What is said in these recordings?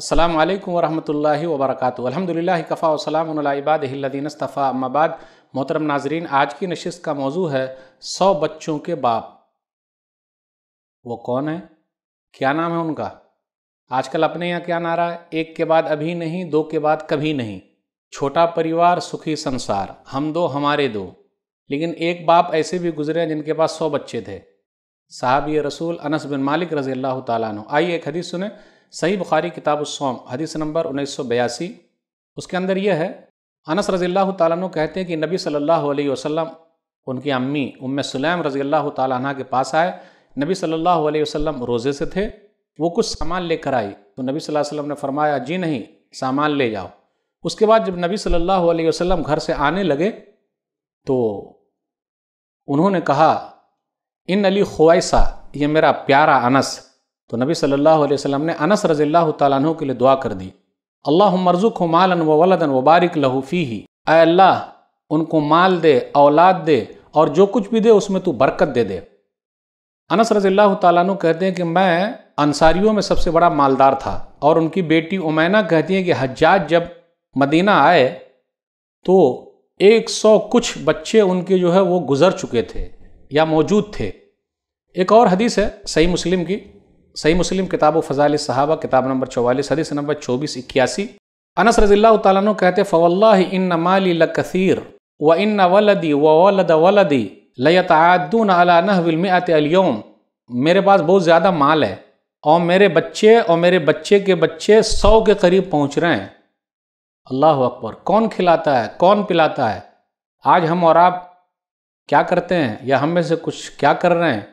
अल्लाम वरहमल वबरक अलहमदिल्ला कफ़ा वसलामबादीनस्तफ़ा अम्माबाद मोहतरम नाजरीन आज की नशस्त का मौजू है सौ बच्चों के बाप वो कौन है क्या नाम है उनका आजकल अपने यहाँ क्या नारा है एक के बाद अभी नहीं दो के बाद कभी नहीं छोटा परिवार सुखी संसार हम दो हमारे दो लेकिन एक बाप ऐसे भी गुजरे हैं जिनके पास सौ बच्चे थे साहब ये रसूल अनस बिन मालिक रज़ी अल्लाह ताली आइए एक हदीस सुने सही बुखारी किताब सोम हदीस नंबर उन्नीस उसके अंदर यह है अनस रज़ील्ला तु कहते हैं कि नबी सल्लल्लाहु अलैहि वसल्लम उनकी अम्मी उम रज़ी अल्लाह तह के पास आए नबी सल्लल्लाहु अलैहि वसल्लम रोज़े से थे वो कुछ सामान लेकर आई तो नबी सल्लल्लाहु अलैहि वसल्लम ने फरमाया जी नहीं सामान ले जाओ उसके बाद जब नबी सल्लल्लाहु अलैहि वसल्लम घर से आने लगे तो उन्होंने कहा इन अली खुवैसा ये मेरा प्यारा अनस तो नबी सल्लल्लाहु अलैहि वसल्लम ने अनस रज़ील्ला तु के लिए दुआ कर दी अल्लाह मरजुक मालन व वलदन वबारिक लहूफ़ी ही अल्लाह उनको माल दे औलाद दे और जो कुछ भी दे उसमें तू बरकत दे दे अनस रज़ील्ला तु कहते हैं कि मैं अंसारियों में सबसे बड़ा मालदार था और उनकी बेटी उमैना कहती है कि हज्जाज जब मदीना आए तो एक सौ कुछ बच्चे उनके जो है वो गुज़र चुके थे या मौजूद थे एक और हदीस है सही मुस्लिम की सही मुस्लिम किताब फ़जाल सहाबा किताब नंबर चौवालीस हदीस नंबर चौबीस इक्यासी अनस रजील्ला तु कहते फ़वल्ला इन व इन वलदी व वलद वलदी लयतून अला नहविलमत मेरे पास बहुत ज़्यादा माल है और मेरे बच्चे और मेरे बच्चे के बच्चे सौ के करीब पहुँच रहे हैं अल्लाह अकबर कौन खिलाता है कौन पिलाता है आज हम और आप क्या करते हैं या हम में से कुछ क्या कर रहे हैं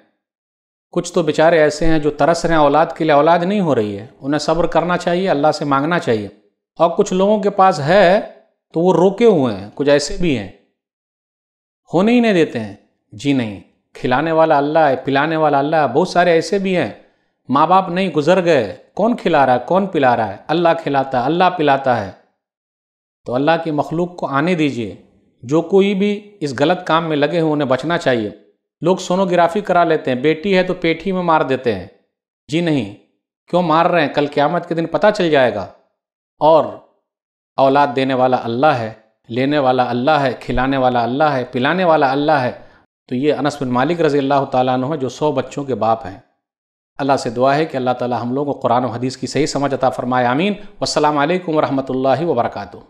कुछ तो बेचारे ऐसे हैं जो तरस रहे हैं औलाद के लिए औलाद नहीं हो रही है उन्हें सब्र करना चाहिए अल्लाह से मांगना चाहिए और कुछ लोगों के पास है तो वो रोके हुए हैं कुछ ऐसे भी हैं होने ही नहीं देते हैं जी नहीं खिलाने वाला अल्लाह है पिलाने वाला अल्लाह है बहुत सारे ऐसे भी हैं माँ बाप नहीं गुजर गए कौन खिला रहा है कौन पिला रहा है अल्लाह खिलाता है अल्लाह पिलाता है तो अल्लाह की मखलूक को आने दीजिए जो कोई भी इस गलत काम में लगे हों उन्हें बचना चाहिए लोग सोनोग्राफी करा लेते हैं बेटी है तो पेठी में मार देते हैं जी नहीं क्यों मार रहे हैं कल क़्यामत के दिन पता चल जाएगा और औलाद देने वाला अल्लाह है लेने वाला अल्लाह है खिलाने वाला अल्लाह है पिलाने वाला अल्लाह है तो ये अनस बिन मालिक रज़ी अल्लाह ताली है जो सौ बच्चों के बाप हैं अल्लाह से दुआ है कि अल्लाह ताला हम लोगों को कुरान और हदीस की सही समझ अता फ़रमाए आमीन वसलम आलिकम वरहमल वर्का